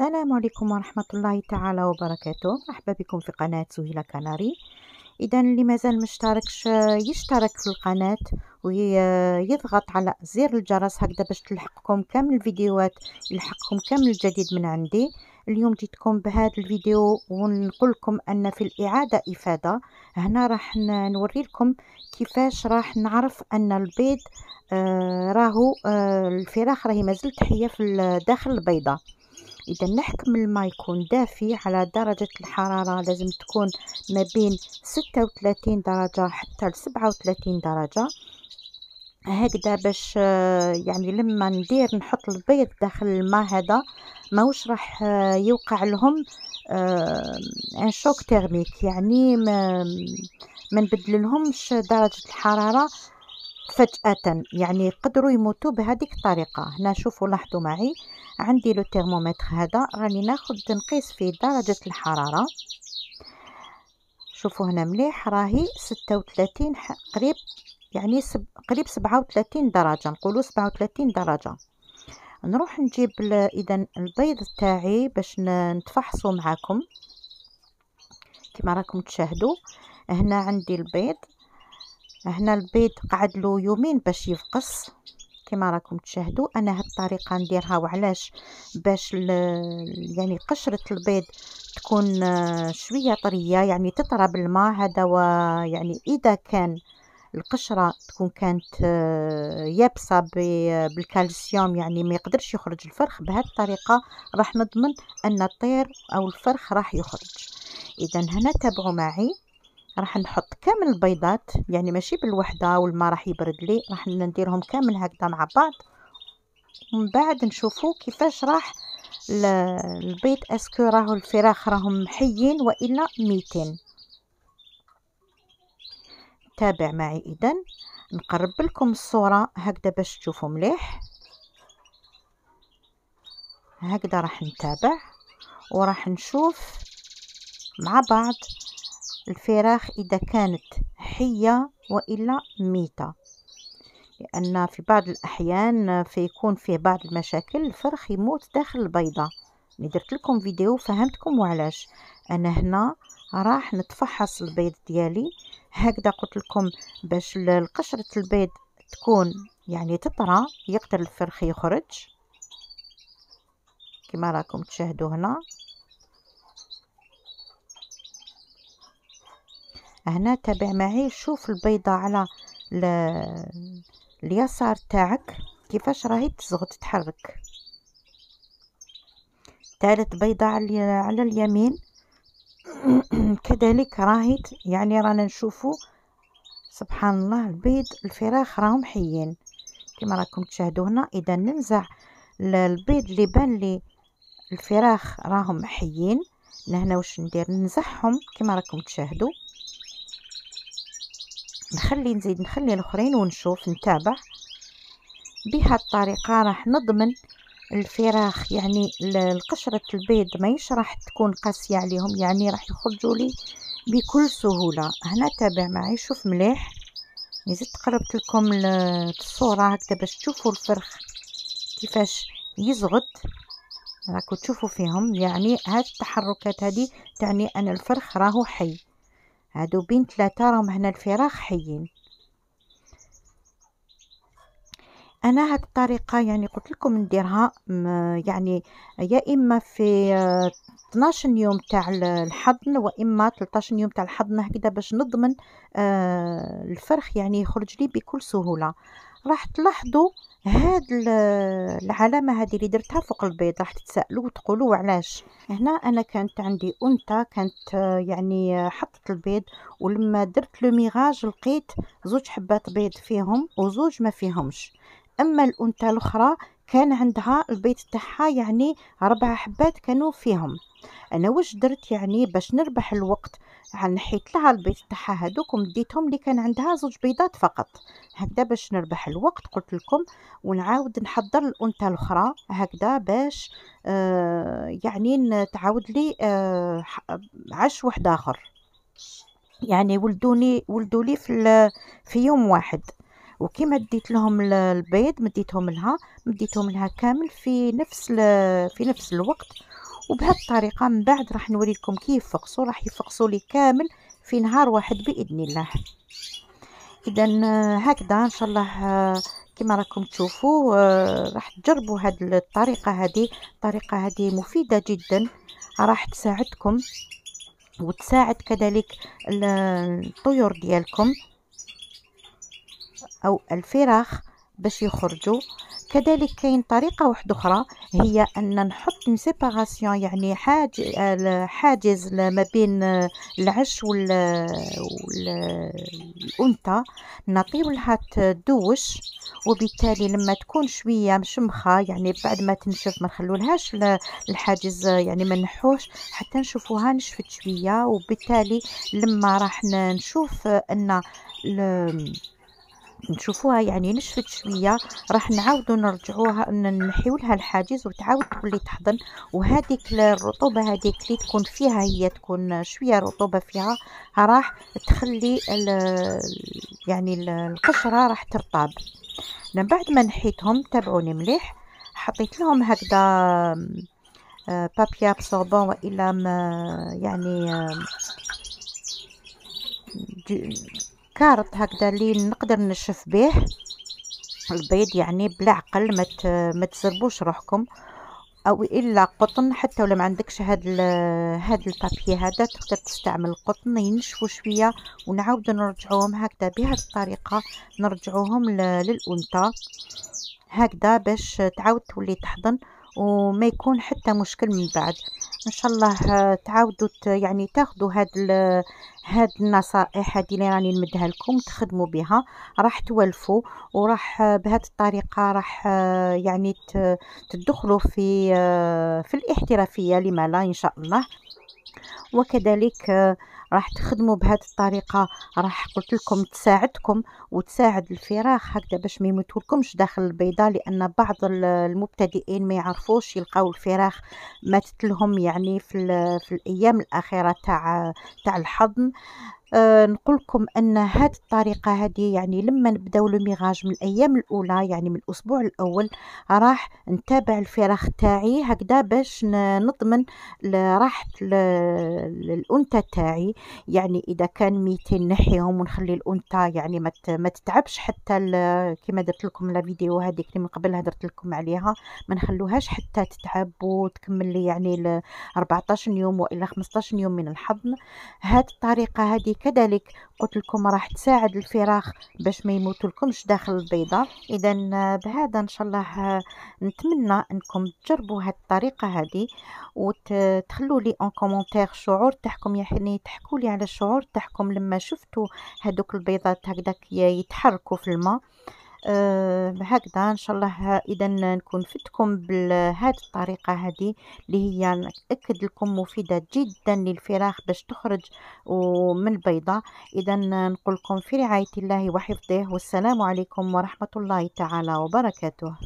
السلام عليكم ورحمة الله تعالى وبركاته مرحبا بكم في قناة سهيلة كناري إذا اللي مازال مشتركش يشترك في القناة ويضغط على زر الجرس هكذا باش تلحقكم كامل الفيديوهات يلحقكم كامل الجديد من عندي اليوم جيتكم بهذا الفيديو ونقول لكم ان في الاعاده افاده هنا راح نوري لكم كيفاش راح نعرف ان البيض آه راهو آه الفراخ راهي مازلت حيه في داخل البيضه اذا نحكم الماء يكون دافي على درجة الحرارة لازم تكون ما بين 36 درجة حتى لسبعة وثلاثين درجة هكذا باش آه، يعني لما ندير نحط البيض داخل الماء هذا ماهوش راح آه، يوقع لهم ان شوك تيرميك يعني ما ما نبدل درجه الحراره فجاه يعني قدروا يموتوا بهذيك الطريقه هنا شوفوا لاحظوا معي عندي لو ترمومتر هذا راني ناخد نقيس فيه درجه الحراره شوفوا هنا مليح راهي 36 قريب يعني سب... قريب 37 درجه نقولوا 37 درجه نروح نجيب اذا البيض تاعي باش نتفحصوا معاكم كما راكم تشاهدوا هنا عندي البيض هنا البيض قعد له يومين باش يفقس كما راكم تشاهدوا انا هاد الطريقه نديرها وعلاش باش يعني قشره البيض تكون آه، شويه طريه يعني تطرى بالماء هذا ويعني اذا كان القشره تكون كانت آه، يابسه بالكالسيوم يعني ما يقدرش يخرج الفرخ بهذه الطريقه راح نضمن ان الطير او الفرخ راح يخرج اذا هنا تابعوا معي راح نحط كامل البيضات يعني ماشي بالوحده والما راح يبرد لي راح نديرهم كامل هكذا مع بعض ومن بعد نشوفوا كيفاش راح البيض اسكو راهو الفراخ راهم حيين والا ميتين تابع معي اذا نقرب لكم الصوره هكذا باش تشوفوا مليح هكذا راح نتابع وراح نشوف مع بعض الفراخ إذا كانت حية وإلا ميتة لأن في بعض الأحيان فيكون فيه بعض المشاكل الفرخ يموت داخل البيضة ملي درت لكم فيديو فهمتكم وعلاش أنا هنا راح نتفحص البيض ديالي هكذا قلت لكم باش القشرة البيض تكون يعني تطرى يقدر الفرخ يخرج كما راكم تشاهدوا هنا هنا تابع معي شوف البيضة على اليسار تاعك كيفاش راهي تزغط تتحرك ثالث بيضة على اليمين كذلك راهي يعني رانا نشوفو سبحان الله البيض الفراخ راهم حيين كما راكم تشاهدوا هنا اذا ننزع البيض اللي بان لي الفراخ راهم حيين لهنا واش ندير ننزعهم كما راكم تشاهدوا نخلي نزيد نخلي الاخرين ونشوف نتابع بها الطريقه راح نضمن الفراخ يعني القشرة البيض ما راح تكون قاسية عليهم يعني راح يخرجوا لي بكل سهولة هنا تابع معي شوف مليح زدت قربت لكم الصورة هكذا باش تشوفوا الفرخ كيفاش يزغد راكو تشوفوا فيهم يعني هاد التحركات هذه تعني ان الفرخ راهو حي هادو بين ثلاثة راهم هنا الفراخ حيين انا هاد الطريقه يعني قلت لكم نديرها يعني يا اما في 12 آه، يوم تاع الحضن واما 13 يوم تاع الحضن هكذا باش نضمن آه، الفرخ يعني يخرج لي بكل سهوله راح تلاحظوا هاد العلامه هذه اللي درتها فوق البيض راح تتسائلوا وتقولوا علاش هنا انا كانت عندي انثى كانت يعني حطت البيض ولما درت لو ميغاج لقيت زوج حبات بيض فيهم وزوج ما فيهمش اما الانثى الاخرى كان عندها البيض تاعها يعني ربع حبات كانوا فيهم انا واش درت يعني باش نربح الوقت نحيت لها البيض تاعها هذوك ومديتهم اللي كان عندها زوج بيضات فقط هكذا باش نربح الوقت قلت لكم ونعاود نحضر الانثى الاخرى هكذا باش آه يعني تعاود لي آه عش واحد اخر يعني ولدوني ولدوا لي في في يوم واحد وكيما ديت لهم البيض مديتهم لها مديتهم لها كامل في نفس في نفس الوقت وبهذه الطريقه من بعد راح نوريكم كيف فقصوا راح يفقصوا لي كامل في نهار واحد باذن الله اذا آه، هكذا ان شاء الله آه، كما راكم تشوفوا آه، راح تجربوا هذه الطريقه هذه الطريقه هذه مفيده جدا راح تساعدكم وتساعد كذلك الطيور ديالكم أو الفراخ باش يخرجوا كذلك كاين طريقة واحدة أخرى هي أن نحط سيباراسيون يعني حاج حاجز ما بين العش والأنثى نعطيو لها تدوش وبالتالي لما تكون شوية مشمخة يعني بعد ما تنشف ما نخلولهاش الحاجز يعني ما نحوش حتى نشوفوها نشفت شوية وبالتالي لما راح نشوف أن نشوفوها يعني نشفت شويه راح نعاودو نرجعوها نحيو لها الحاجز وتعاود تولي تحضن وهذيك الرطوبه هذيك اللي تكون فيها هي تكون شويه رطوبه فيها راح تخلي الـ يعني الـ القشره راح ترطب من بعد ما نحيتهم تابعوني مليح حطيت لهم هكذا بابيا آه، بصوبون والا يعني آه، كارط هكذا اللي نقدر نشف به البيض يعني بلا عقل ما ما تزربوش روحكم او الا قطن حتى ولا ما عندكش هاد هاد البابي هذا تقدر تستعمل القطن ينشفوا شويه ونعاودو نرجعوهم هكذا بهذه الطريقه نرجعوهم للانثى هكذا باش تعاود تولي تحضن وما يكون حتى مشكل من بعد ان شاء الله آه، تعاودوا يعني تاخذوا هاد هاد النصائح هادي اللي راني نمدها لكم تخدموا بها راح تولفوا وراح آه، بهاد الطريقه راح آه، يعني تدخلوا في في الاحترافيه لما لا ان شاء الله وكذلك راح تخدموا بهذه الطريقه راح قلت لكم تساعدكم وتساعد الفراخ هكذا باش ما يموتولكمش داخل البيضه لان بعض المبتدئين ما يعرفوش يلقاو الفراخ ماتت لهم يعني في, في الايام الاخيره تاع تاع الحضن آه، نقول لكم ان هذه الطريقه هذه يعني لما نبداو لو ميغاج من الايام الاولى يعني من الاسبوع الاول راح نتابع الفراخ تاعي هكذا باش نضمن راحه الانثى تاعي يعني اذا كان 200 نحيهم ونخلي الانثى يعني ما تتعبش حتى كما درت لكم لا فيديو هذيك اللي من قبل هدرت لكم عليها ما نخلوهاش حتى تتعب وتكمل لي يعني 14 يوم والا 15 يوم من الحضن هذه الطريقه هذيك كذلك قلت لكم راح تساعد الفراخ باش ما يموتوا لكمش داخل البيضه اذا بهذا ان شاء الله نتمنى انكم تجربوا هذه الطريقه هذه وتخلوا لي ان كومونتير الشعور تاعكم يعني تحكوا لي على الشعور تاعكم لما شفتوا هذوك البيضات هكذاك يتحركوا في الماء آه هكذا ان شاء الله اذا نكون فدتكم بهذه الطريقه هذه اللي هي ناكد لكم مفيده جدا للفراخ باش تخرج من البيضه اذا نقول لكم في رعايه الله وحفظه والسلام عليكم ورحمه الله تعالى وبركاته